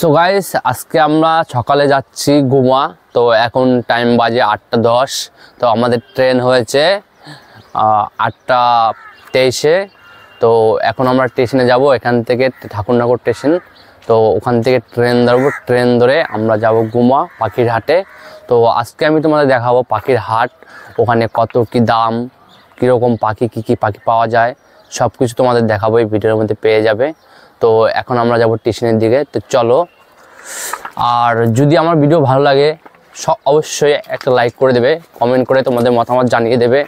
so guys আজকে আমরা সকালে যাচ্ছি গুমা তো এখন টাইম বাজে আটটা দশ তো আমাদের ট্রেন হয়েছে আটটা তেইশে তো এখন আমরা স্টেশনে যাব এখান থেকে ঠাকুরনগর স্টেশন তো ওখান থেকে ট্রেন ধরবো ট্রেন ধরে আমরা যাব গুমা পাখির হাটে তো আজকে আমি তোমাদের দেখাবো পাখির হাট ওখানে কত কি দাম কীরকম পাখি কি কি পাখি পাওয়া যায় সব কিছু তোমাদের দেখাবো এই ভিডিওর মধ্যে পেয়ে যাবে তো এখন আমরা যাব টিউশনের দিকে তো চলো আর যদি আমার ভিডিও ভালো লাগে অবশ্যই একটা লাইক করে দেবে কমেন্ট করে তোমাদের মতামত জানিয়ে দেবে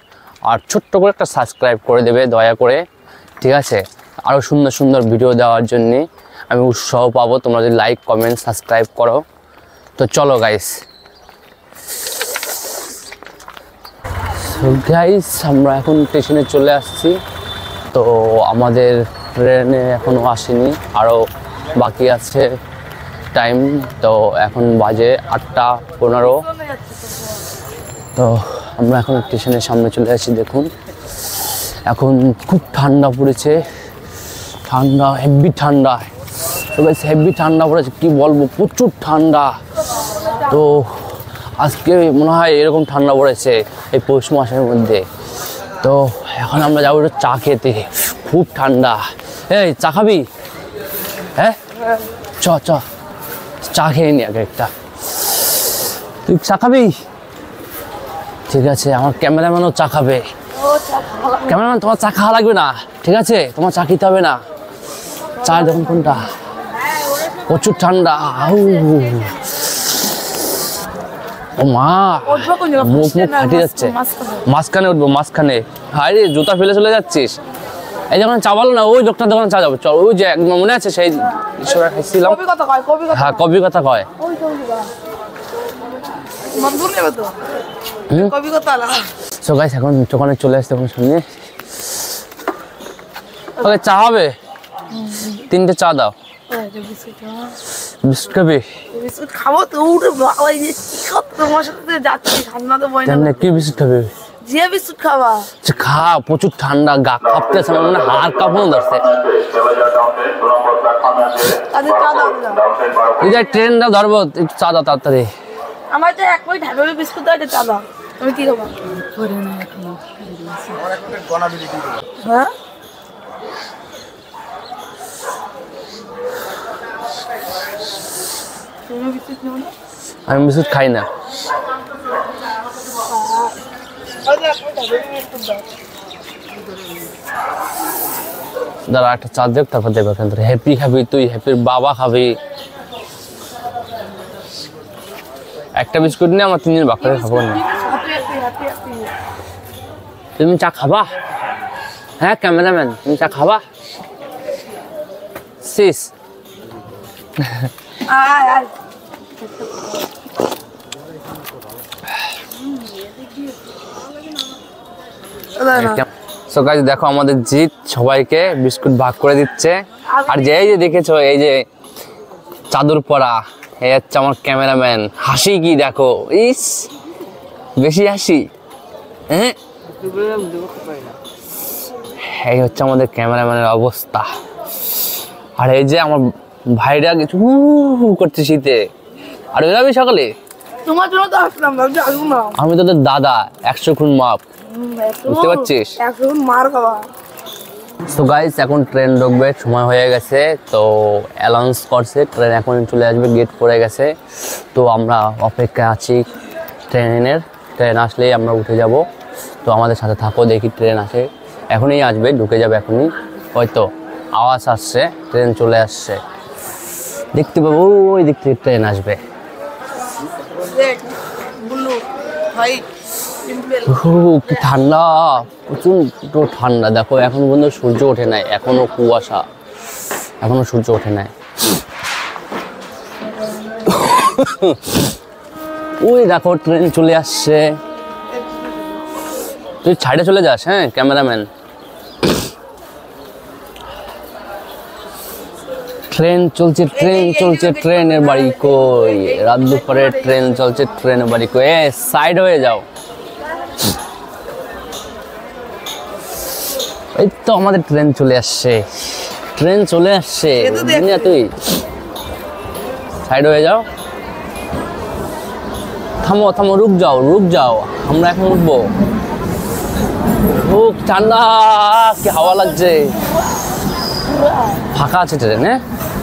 আর ছোট্ট করে একটা সাবস্ক্রাইব করে দেবে দয়া করে ঠিক আছে আরও সুন্দর সুন্দর ভিডিও দেওয়ার জন্যে আমি উৎসাহ পাবো তোমরা যদি লাইক কমেন্ট সাবস্ক্রাইব করো তো চলো গাইস গাইস আমরা এখন স্টেশনে চলে আসছি তো আমাদের ট্রেনে এখনও আসেনি আরও বাকি আছে টাইম তো এখন বাজে আটটা পনেরো তো আমরা এখন স্টেশনের সামনে চলে আসি দেখুন এখন খুব ঠান্ডা পড়েছে ঠান্ডা হেভি ঠান্ডা তো হেভি ঠান্ডা পড়েছে কি বলবো প্রচুর ঠান্ডা তো আজকে মনে হয় এরকম ঠান্ডা পড়েছে এই পৌষ মাসের মধ্যে তো এখন আমরা যাবো চা খেতে খুব ঠান্ডা এই চা খাবি হ্যাঁ চ চ চা খেয়ে নি আগে একটা তুই চা খাবি ঠিক আছে আমার ক্যামেরাম্যানও চা খাবে ক্যামেরাম্যান তোমার চা খাওয়া লাগবে না ঠিক আছে তোমার চা খেতে হবে না চা দেখুন কোনটা প্রচুর ঠান্ডা আউ ও মা মুখ মুখ ফাটে যাচ্ছে মাঝখানে উঠবো মাঝখানে হায় রে জুতা ফেলে চলে যাচ্ছিস এই যখন চা ভালো না ওই লোকটার দোকানে চা যাবো চল ওই যে মনে আছে সেই খাইছিলাম হ্যাঁ কবি কথা কয় এখন চলে এখন চা হবে তিনটে চা দাও খাবো তো উঠে কি সাথে যাচ্ছি বিস্কুট খাবি যে বিস্কুট খাওয়া আচ্ছা, খা প্রচুর ঠান্ডা গা কাঁপতেছে না মানে হার কাঁপানো ধরছে দিদা ট্রেনটা ধরবো একটু চা দাও তাড়াতাড়ি আমার তো এক প্লেট হ্যাপি বিস্কুট দাও চা আমি কি খাবো হ্যাঁ আমি বিস্কুট খাই না দাদা একটা চার দেখ তারপর দেখবে এখান থেকে হ্যাপি খাবি তুই হ্যাপির বাবা খাবি একটা বিস্কুট নিয়ে আমার তিনজন বাচ্চাকে খাবো না তুমি চা খাবা হ্যাঁ ক্যামেরাম্যান তুমি চা খাবা শেষ সো গাইজ দেখো আমাদের জিৎ সবাইকে বিস্কুট ভাগ করে দিচ্ছে আর যে এই যে দেখেছো এই যে চাদর পরা এই হচ্ছে আমার ক্যামেরাম্যান হাসি কি দেখো ইস বেশি হাসি হ্যাঁ এই হচ্ছে আমাদের ক্যামেরাম্যানের অবস্থা আর এই যে আমার ভাইরা কিছু করছে শীতে আর বেরাবি সকালে তোমার জন্য তো আসলাম না আমি তোদের দাদা একশো খুন মাপ বুঝতে পারছিস একশো খুন মার সো গাইস এখন ট্রেন ঢুকবে সময় হয়ে গেছে তো অ্যালাউন্স করছে ট্রেন এখন চলে আসবে গেট পড়ে গেছে তো আমরা অপেক্ষায় আছি ট্রেনের ট্রেন আসলেই আমরা উঠে যাব তো আমাদের সাথে থাকো দেখি ট্রেন আসে এখনই আসবে ঢুকে যাবে এখনই হয়তো আওয়াজ আসছে ট্রেন চলে আসছে দেখতে পাবো ওই দিক থেকে ট্রেন আসবে কি ঠান্ডা প্রচণ্ড ঠান্ডা দেখো এখন পর্যন্ত সূর্য ওঠে নাই এখনো কুয়াশা এখনো সূর্য ওঠে নাই ওই দেখো ট্রেন চলে আসছে তুই ছাড়ে চলে যাস হ্যাঁ ক্যামেরাম্যান ট্রেন চলছে ট্রেন চলছে ট্রেনের বাড়ি কই রাত দুপুরে ট্রেন চলছে ট্রেনের বাড়ি কই এ সাইড হয়ে যাও এই তো আমাদের ট্রেন চলে আসছে ট্রেন চলে আসছে তুই সাইড হয়ে যাও থামো থামো রুক যাও রুক যাও আমরা এখন উঠবো খুব ঠান্ডা কি হাওয়া লাগছে ফাঁকা আছে ট্রেনে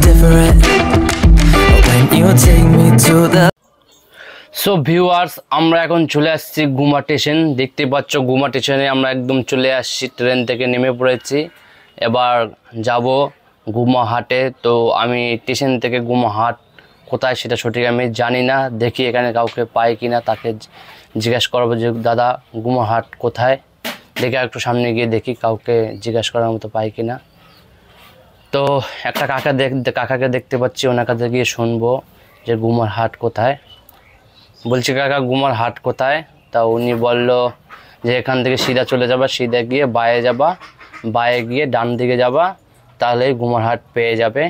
different when you take me to the so viewers আমরা এখন চলে আসছি গুমা স্টেশন দেখতে পাচ্ছ গুমা স্টেশনে আমরা একদম চলে আসছি ট্রেন থেকে নেমে পড়েছি এবার যাব হাটে তো আমি স্টেশন থেকে গুমা হাট কোথায় সেটা সঠিক আমি জানি না দেখি এখানে কাউকে পাই কিনা তাকে জিজ্ঞেস করবো যে দাদা গুমা হাট কোথায় দেখে একটু সামনে গিয়ে দেখি কাউকে জিজ্ঞেস করার মতো পাই কিনা না তো একটা কাকা দেখ কাকাকে দেখতে পাচ্ছি ওনার কাছে গিয়ে শুনবো যে গুমার হাট কোথায় বলছি কাকা গুমার হাট কোথায় তা উনি বলল যে এখান থেকে সিধা চলে যাবা সিধা গিয়ে বায়ে যাবা বায়ে গিয়ে ডান দিকে যাবা তাহলে গুমার হাট পেয়ে যাবে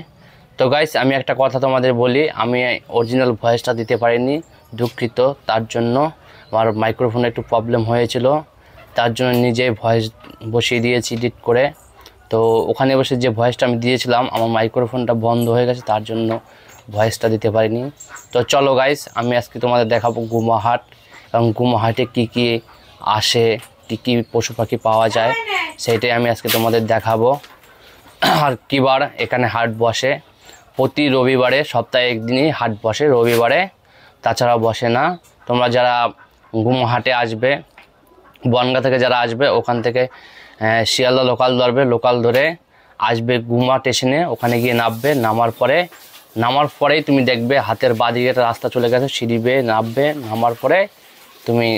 তো গাইস আমি একটা কথা তোমাদের বলি আমি অরিজিনাল ভয়েসটা দিতে পারিনি দুঃখিত তার জন্য আমার মাইক্রোফোনে একটু প্রবলেম হয়েছিল তার জন্য নিজে ভয়েস বসিয়ে দিয়েছি এডিট করে তো ওখানে বসে যে ভয়েসটা আমি দিয়েছিলাম আমার মাইক্রোফোনটা বন্ধ হয়ে গেছে তার জন্য ভয়েসটা দিতে পারিনি তো চলো গাইস আমি আজকে তোমাদের দেখাবো গুমাহাট এবং গুমাহাটে কি কি আসে কী কী পশু পাখি পাওয়া যায় সেইটাই আমি আজকে তোমাদের দেখাবো আর কিবার এখানে হাট বসে প্রতি রবিবারে সপ্তাহে একদিনই হাট বসে রবিবারে তাছাড়া বসে না তোমরা যারা গুমাহাটে আসবে বনগা থেকে যারা আসবে ওখান থেকে শিয়ালদা লোকাল ধরবে লোকাল ধরে আসবে গুমা স্টেশনে ওখানে গিয়ে নামবে নামার পরে নামার পরেই তুমি দেখবে হাতের বাঁদিকে একটা রাস্তা চলে গেছে সিঁড়ি বেয়ে নামবে নামার পরে তুমি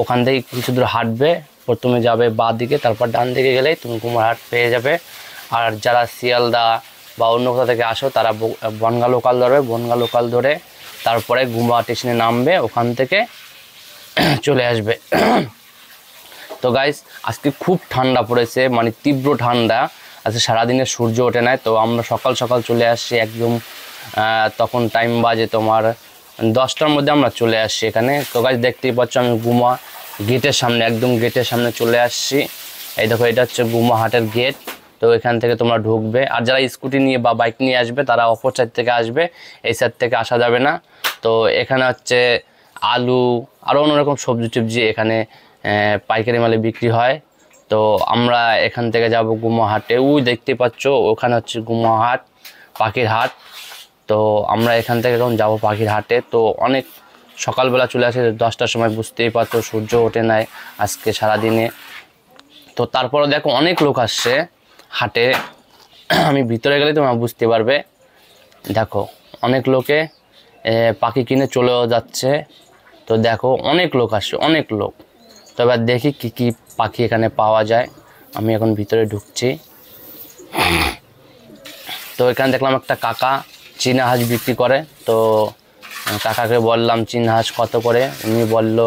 ওখান থেকে কিছু দূর হাঁটবে প্রথমে যাবে বাঁ দিকে তারপর ডান দিকে গেলেই তুমি হাট পেয়ে যাবে আর যারা শিয়ালদা বা অন্য কোথা থেকে আসো তারা বনগা লোকাল ধরবে বনগা লোকাল ধরে তারপরে গুমা স্টেশনে নামবে ওখান থেকে চলে আসবে তো গাইজ আজকে খুব ঠান্ডা পড়েছে মানে তীব্র ঠান্ডা আজকে সারাদিনে সূর্য ওঠে নাই তো আমরা সকাল সকাল চলে আসছি একদম তখন টাইম বাজে তোমার দশটার মধ্যে আমরা চলে আসছি এখানে তো গাছ দেখতেই পাচ্ছ আমি গুমা গেটের সামনে একদম গেটের সামনে চলে আসছি এই দেখো এটা হচ্ছে গুমা হাটের গেট তো এখান থেকে তোমরা ঢুকবে আর যারা স্কুটি নিয়ে বা বাইক নিয়ে আসবে তারা অপর সাইড থেকে আসবে এই সাইড থেকে আসা যাবে না তো এখানে হচ্ছে আলু আরও অন্যরকম সবজি টবজি এখানে পাইকারি মালে বিক্রি হয় তো আমরা এখান থেকে যাব গুমাহাটে ওই দেখতে পাচ্ছ ওখানে হচ্ছে গুমাহাট পাখির হাট তো আমরা এখান থেকে যখন যাব পাখির হাটে তো অনেক সকালবেলা চলে আসে দশটার সময় বুঝতেই পারতো সূর্য ওঠে নাই আজকে সারাদিনে তো তারপরে দেখো অনেক লোক আসছে হাটে আমি ভিতরে গেলে তোমরা বুঝতে পারবে দেখো অনেক লোকে পাখি কিনে চলেও যাচ্ছে তো দেখো অনেক লোক আসছে অনেক লোক তো এবার দেখি কি কি পাখি এখানে পাওয়া যায় আমি এখন ভিতরে ঢুকছি তো এখানে দেখলাম একটা কাকা চীনা হাঁস বিক্রি করে তো কাকাকে বললাম চীনা হাঁস কত করে উনি বলল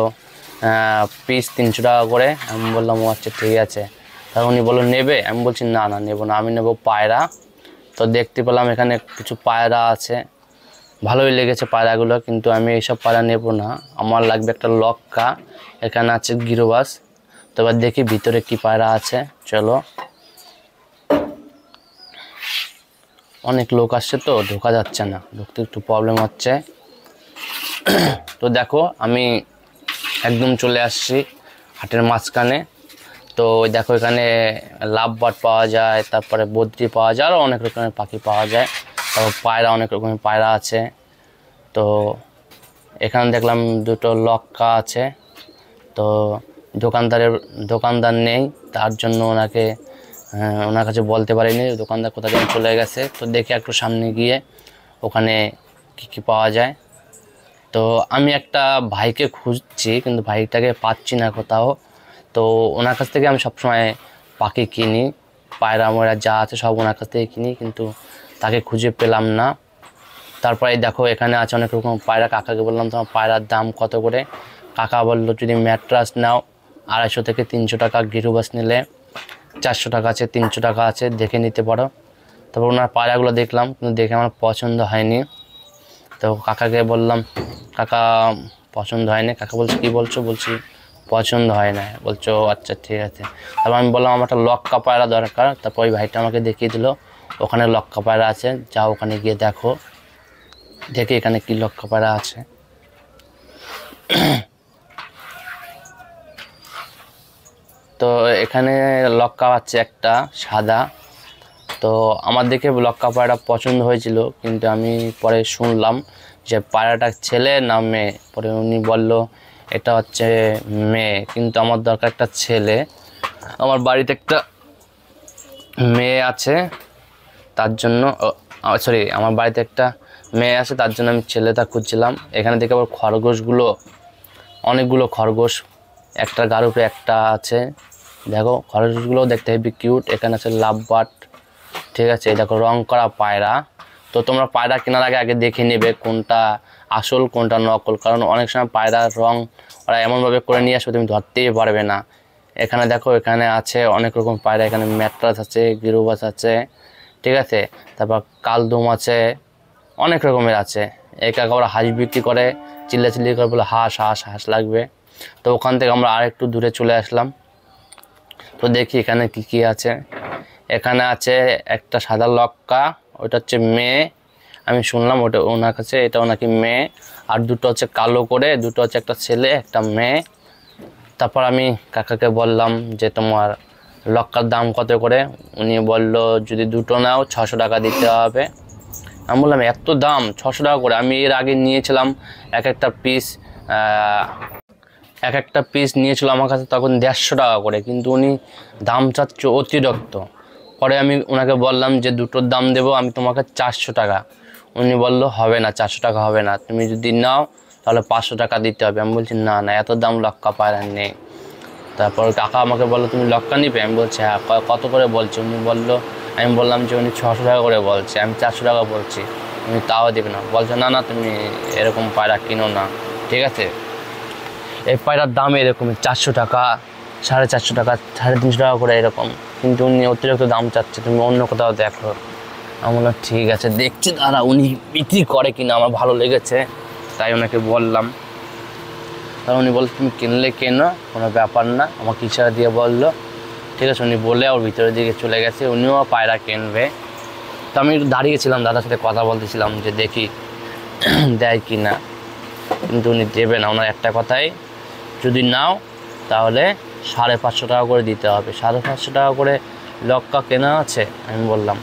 পিস তিনশো টাকা করে আমি বললাম ও আচ্ছা ঠিক আছে তা উনি বললো নেবে আমি বলছি না না নেবো না আমি নেবো পায়রা তো দেখতে পেলাম এখানে কিছু পায়রা আছে ভালোই লেগেছে পাড়াগুলো কিন্তু আমি এইসব পাড়া নেব না আমার লাগবে একটা লক্কা এখানে আছে গিরোবাস এবার দেখি ভিতরে কি পায়রা আছে চলো অনেক লোক আসছে তো ঢোকা যাচ্ছে না ঢুকতে একটু প্রবলেম হচ্ছে তো দেখো আমি একদম চলে আসছি হাটের মাঝখানে তো দেখো এখানে লাভ বাট পাওয়া যায় তারপরে বদ্রি পাওয়া যায় আরও অনেক রকমের পাখি পাওয়া যায় তারপর পায়রা অনেক রকমের পায়রা আছে তো এখানে দেখলাম দুটো লক্কা আছে তো দোকানদারের দোকানদার নেই তার জন্য ওনাকে হ্যাঁ, ওনার কাছে বলতে পারিনি দোকানদার কোথা যেন চলে গেছে তো দেখে একটু সামনে গিয়ে ওখানে কি কি পাওয়া যায় তো আমি একটা ভাইকে খুঁজছি কিন্তু ভাইটাকে পাচ্ছি না কোথাও তো ওনার কাছ থেকে আমি সবসময় পাখি কিনি পায়রা ময়রা যা আছে সব ওনার কাছ থেকে কিনি কিন্তু তাকে খুঁজে পেলাম না তারপরে দেখো এখানে আছে অনেক রকম পায়রা কাকাকে বললাম তোমার পায়রার দাম কত করে কাকা বললো যদি ম্যাট্রাস নাও আড়াইশো থেকে তিনশো টাকা গৃহবাস নিলে চারশো টাকা আছে তিনশো টাকা আছে দেখে নিতে পারো তারপর ওনার পায়রাগুলো দেখলাম কিন্তু দেখে আমার পছন্দ হয়নি তো কাকাকে বললাম কাকা পছন্দ হয়নি কাকা বলছে কী বলছো বলছি পছন্দ হয় না বলছো আচ্ছা ঠিক আছে তারপর আমি বললাম আমার একটা লক্কা পায়রা দরকার তারপর ওই ভাইটা আমাকে দেখিয়ে দিলো ওখানে পায়রা আছে যাও ওখানে গিয়ে দেখো দেখে এখানে কি পায়রা আছে তো এখানে লক্কা পাচ্ছে একটা সাদা তো আমার দেখে লক্কা পায়রা পছন্দ হয়েছিল কিন্তু আমি পরে শুনলাম যে পায়রাটা ছেলে না মেয়ে পরে উনি বলল এটা হচ্ছে মেয়ে কিন্তু আমার দরকার একটা ছেলে আমার বাড়িতে একটা মেয়ে আছে তার জন্য সরি আমার বাড়িতে একটা মেয়ে আছে তার জন্য আমি ছেলেটা খুঁজছিলাম এখানে দেখে আবার খরগোশগুলো অনেকগুলো খরগোশ একটা গার উপরে একটা আছে দেখো খরগোশগুলো দেখতে হেবি কিউট এখানে আছে লাভ বাট ঠিক আছে দেখো রং করা পায়রা তো তোমরা পায়রা কেনার আগে আগে দেখে নেবে কোনটা আসল কোনটা নকল কারণ অনেক সময় পায়রার রং ওরা এমনভাবে করে নিয়ে আসবে তুমি ধরতেই পারবে না এখানে দেখো এখানে আছে অনেক রকম পায়রা এখানে ম্যাট্রাস আছে গিরুবাস আছে ঠিক আছে তারপর কালদুম আছে অনেক রকমের আছে এক ওরা হাঁস বিক্রি করে চিল্লা চিল্লি করে বলে হাঁস হাঁস হাঁস লাগবে তো ওখান থেকে আমরা আরেকটু দূরে চলে আসলাম তো দেখি এখানে কি কি আছে এখানে আছে একটা সাদা লক্কা ওটা হচ্ছে মেয়ে আমি শুনলাম ওটা ওনার কাছে এটা নাকি মেয়ে আর দুটো হচ্ছে কালো করে দুটো হচ্ছে একটা ছেলে একটা মেয়ে তারপর আমি কাকাকে বললাম যে তোমার লক্কার দাম কত করে উনি বলল যদি দুটো নাও ছশো টাকা দিতে হবে আমি বললাম এত দাম ছশো টাকা করে আমি এর আগে নিয়েছিলাম এক একটা পিস এক একটা পিস নিয়েছিল আমার কাছে তখন দেড়শো টাকা করে কিন্তু উনি দাম চাচ্ছে অতিরিক্ত পরে আমি ওনাকে বললাম যে দুটোর দাম দেব আমি তোমাকে চারশো টাকা উনি বলল হবে না চারশো টাকা হবে না তুমি যদি নাও তাহলে পাঁচশো টাকা দিতে হবে আমি বলছি না না এত দাম লক্কা পায় নেই তারপর কাকা আমাকে বললো তুমি লক্কা নিবে আমি বলছি হ্যাঁ কত করে বলছি উনি বললো আমি বললাম যে উনি ছশো টাকা করে বলছে আমি চারশো টাকা বলছি উনি তাও দেবে না বলছে না না তুমি এরকম পায়রা কিনো না ঠিক আছে এই পায়রার দাম এরকম চারশো টাকা সাড়ে চারশো টাকা সাড়ে তিনশো টাকা করে এরকম কিন্তু উনি অতিরিক্ত দাম চাচ্ছে তুমি অন্য কোথাও দেখো আমি বললাম ঠিক আছে দেখছি দাদা উনি বিক্রি করে কিনা আমার ভালো লেগেছে তাই ওনাকে বললাম কারণ উনি বলল তুমি কিনলে কেনো কোনো ব্যাপার না আমাকে ইচ্ছা দিয়ে বললো ঠিক আছে উনি বলে ওর ভিতরের দিকে চলে গেছে উনিও পায়রা কিনবে তো আমি একটু দাঁড়িয়েছিলাম দাদার সাথে কথা বলতেছিলাম যে দেখি দেয় কি না কিন্তু উনি দেবে না ওনার একটা কথাই যদি নাও তাহলে সাড়ে পাঁচশো টাকা করে দিতে হবে সাড়ে পাঁচশো টাকা করে লক্কা কেনা আছে আমি বললাম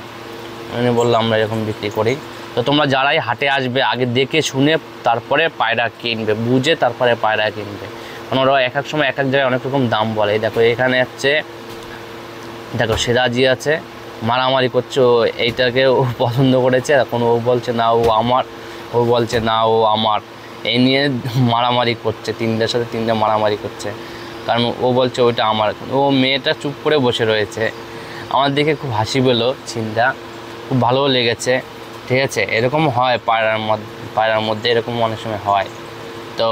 উনি বললাম আমরা এরকম বিক্রি করি তো তোমরা যারাই হাটে আসবে আগে দেখে শুনে তারপরে পায়রা কিনবে বুঝে তারপরে পায়রা কিনবে আমরা এক এক সময় এক এক জায়গায় অনেক রকম দাম বলে দেখো এখানে হচ্ছে দেখো সেরাজি আছে মারামারি করছে এইটাকে ও পছন্দ করেছে এখন ও বলছে না ও আমার ও বলছে না ও আমার এই নিয়ে মারামারি করছে তিনটার সাথে তিনটা মারামারি করছে কারণ ও বলছে ওইটা আমার ও মেয়েটা চুপ করে বসে রয়েছে আমার দেখে খুব হাসি পেলো চিন্তা খুব ভালোও লেগেছে ঠিক আছে এরকম হয় পায়রার মধ্যে পায়রার মধ্যে এরকম অনেক সময় হয় তো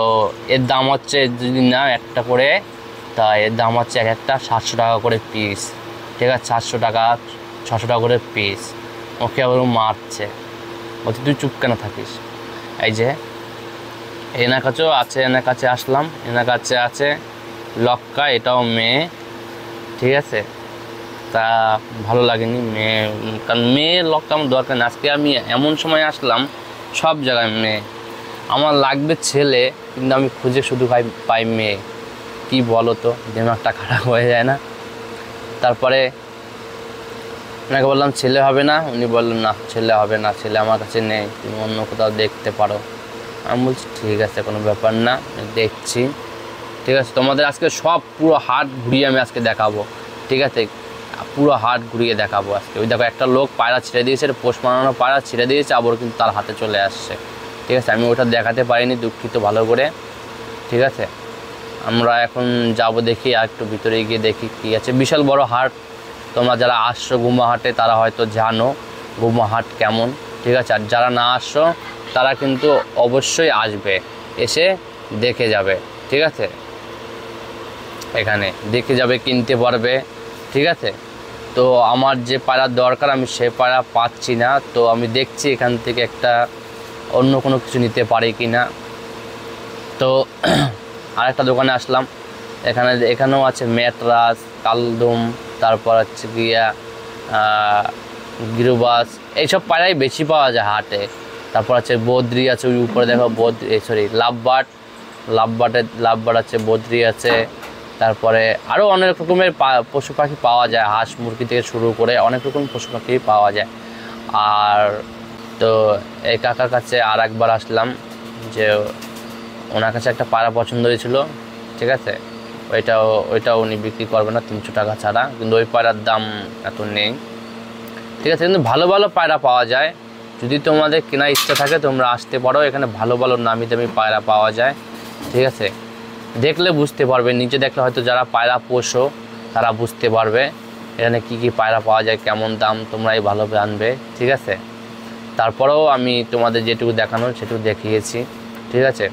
এর দাম হচ্ছে যদি না একটা করে তা এর দাম হচ্ছে এক একটা সাতশো টাকা করে পিস ঠিক আছে সাতশো টাকা ছশো টাকা করে পিস ওকে আবার মারছে বলছে তুই চুপ কেন থাকিস এই যে এনার কাছেও আছে এনার কাছে আসলাম এনার কাছে আছে লক্কা এটাও মেয়ে ঠিক আছে তা ভালো লাগেনি মেয়ে কারণ মেয়ে লক আমার দরকার নেই আজকে আমি এমন সময় আসলাম সব জায়গায় মেয়ে আমার লাগবে ছেলে কিন্তু আমি খুঁজে শুধু পাই পাই মেয়ে কি বলো তো দিমাগটা খারাপ হয়ে যায় না তারপরে ওনাকে বললাম ছেলে হবে না উনি বললেন না ছেলে হবে না ছেলে আমার কাছে নেই তুমি অন্য কোথাও দেখতে পারো আমি বলছি ঠিক আছে কোনো ব্যাপার না দেখছি ঠিক আছে তোমাদের আজকে সব পুরো হাট ঘুরিয়ে আমি আজকে দেখাবো ঠিক আছে পুরো হাট ঘুরিয়ে দেখাবো আজকে ওই দেখো একটা লোক পায়রা ছেড়ে দিয়েছে পোষ মানানো পায়রা ছেড়ে দিয়েছে আবার কিন্তু তার হাতে চলে আসছে ঠিক আছে আমি ওটা দেখাতে পারিনি দুঃখিত ভালো করে ঠিক আছে আমরা এখন যাব দেখি আর একটু ভিতরে গিয়ে দেখি কি আছে বিশাল বড় হাট তোমরা যারা আসছো গুমাহাটে তারা হয়তো জানো গুমাহাট কেমন ঠিক আছে আর যারা না আসছো তারা কিন্তু অবশ্যই আসবে এসে দেখে যাবে ঠিক আছে এখানে দেখে যাবে কিনতে পারবে ঠিক আছে তো আমার যে পাড়া দরকার আমি সে পাড়া পাচ্ছি না তো আমি দেখছি এখান থেকে একটা অন্য কোনো কিছু নিতে পারি কি না তো আরেকটা দোকানে আসলাম এখানে এখানেও আছে ম্যাটরাস কালদুম তারপর হচ্ছে গিয়া গিরুবাস এইসব পায়রাই বেশি পাওয়া যায় হাটে তারপর আছে বদ্রি আছে ওই উপরে দেখো বদ্রি সরি লাভবাট লাভবাটের লাভবাট আছে বদ্রি আছে তারপরে আরও অনেক রকমের পশু পাখি পাওয়া যায় হাঁস মুরগি থেকে শুরু করে অনেক রকম পশু পাখি পাওয়া যায় আর তো এই কাকার কাছে আর একবার আসলাম যে ওনার কাছে একটা পাড়া পছন্দ হয়েছিল ঠিক আছে ওইটাও ওইটাও উনি বিক্রি করবে না তিনশো টাকা ছাড়া কিন্তু ওই পায়রার দাম এত নেই ঠিক আছে কিন্তু ভালো ভালো পায়রা পাওয়া যায় যদি তোমাদের কেনার ইচ্ছা থাকে তোমরা আসতে পারো এখানে ভালো ভালো নামি দামি পায়রা পাওয়া যায় ঠিক আছে দেখলে বুঝতে পারবে নিচে দেখলে হয়তো যারা পায়রা পোষো তারা বুঝতে পারবে এখানে কি কি পায়রা পাওয়া যায় কেমন দাম তোমরাই ভালোভাবে আনবে ঠিক আছে তারপরেও আমি তোমাদের যেটুকু দেখানো সেটুকু দেখিয়েছি ঠিক আছে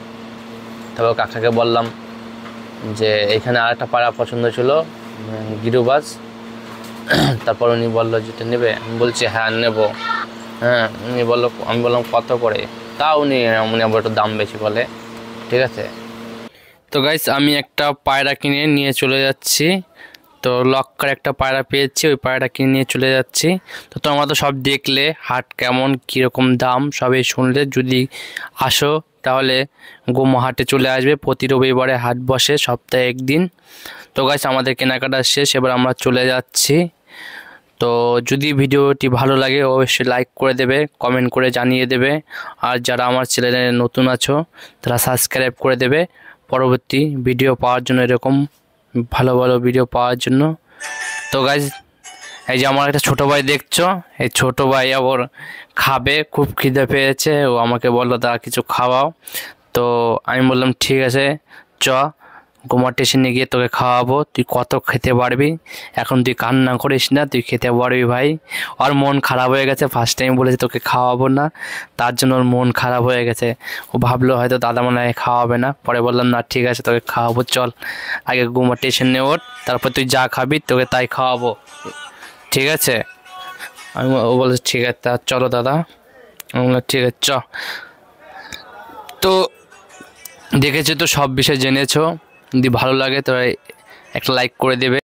তারপর কাকাকে বললাম যে এখানে আর একটা পায়রা পছন্দ ছিল গিরুবাস তারপর উনি বললো যেটা নেবে আমি বলছি হ্যাঁ নেব হ্যাঁ উনি বললো আমি বললাম কত করে তা উনি উনি আবার একটু দাম বেশি বলে ঠিক আছে তো গাইস আমি একটা পায়রা কিনে নিয়ে চলে যাচ্ছি তো লক্কার একটা পায়রা পেয়েছি ওই পায়রা কিনে নিয়ে চলে যাচ্ছি তো তোমরা তো সব দেখলে হাট কেমন কীরকম দাম সবই শুনলে যদি আসো তাহলে হাটে চলে আসবে প্রতি রবিবারে হাট বসে সপ্তাহে একদিন তো গাইস আমাদের কেনাকাটা শেষ এবার আমরা চলে যাচ্ছি তো যদি ভিডিওটি ভালো লাগে অবশ্যই লাইক করে দেবে কমেন্ট করে জানিয়ে দেবে আর যারা আমার চ্যানেলে নতুন আছো তারা সাবস্ক্রাইব করে দেবে পরবর্তী ভিডিও পাওয়ার জন্য এরকম ভালো ভালো ভিডিও পাওয়ার জন্য তো গাইজ এই যে আমার একটা ছোটো ভাই দেখছো এই ছোটো ভাই আবার খাবে খুব খিদে পেয়েছে ও আমাকে বললো দা কিছু খাওয়াও তো আমি বললাম ঠিক আছে চ গোমা স্টেশনে গিয়ে তোকে খাওয়াবো তুই কত খেতে পারবি এখন তুই কান্না করিস না তুই খেতে পারবি ভাই ওর মন খারাপ হয়ে গেছে ফার্স্ট টাইম বলেছে তোকে খাওয়াবো না তার জন্য ওর মন খারাপ হয়ে গেছে ও ভাবলো হয়তো দাদা মনে হয় খাওয়াবে না পরে বললাম না ঠিক আছে তোকে খাওয়াবো চল আগে গোমা স্টেশনে ওঠ তারপর তুই যা খাবি তোকে তাই খাওয়াবো ঠিক আছে আমি ও বলছে ঠিক আছে তা চলো দাদা আমি ঠিক আছে চ তো দেখেছো তো সব বিষয় জেনেছো যদি ভালো লাগে তাহলে একটা লাইক করে দেবে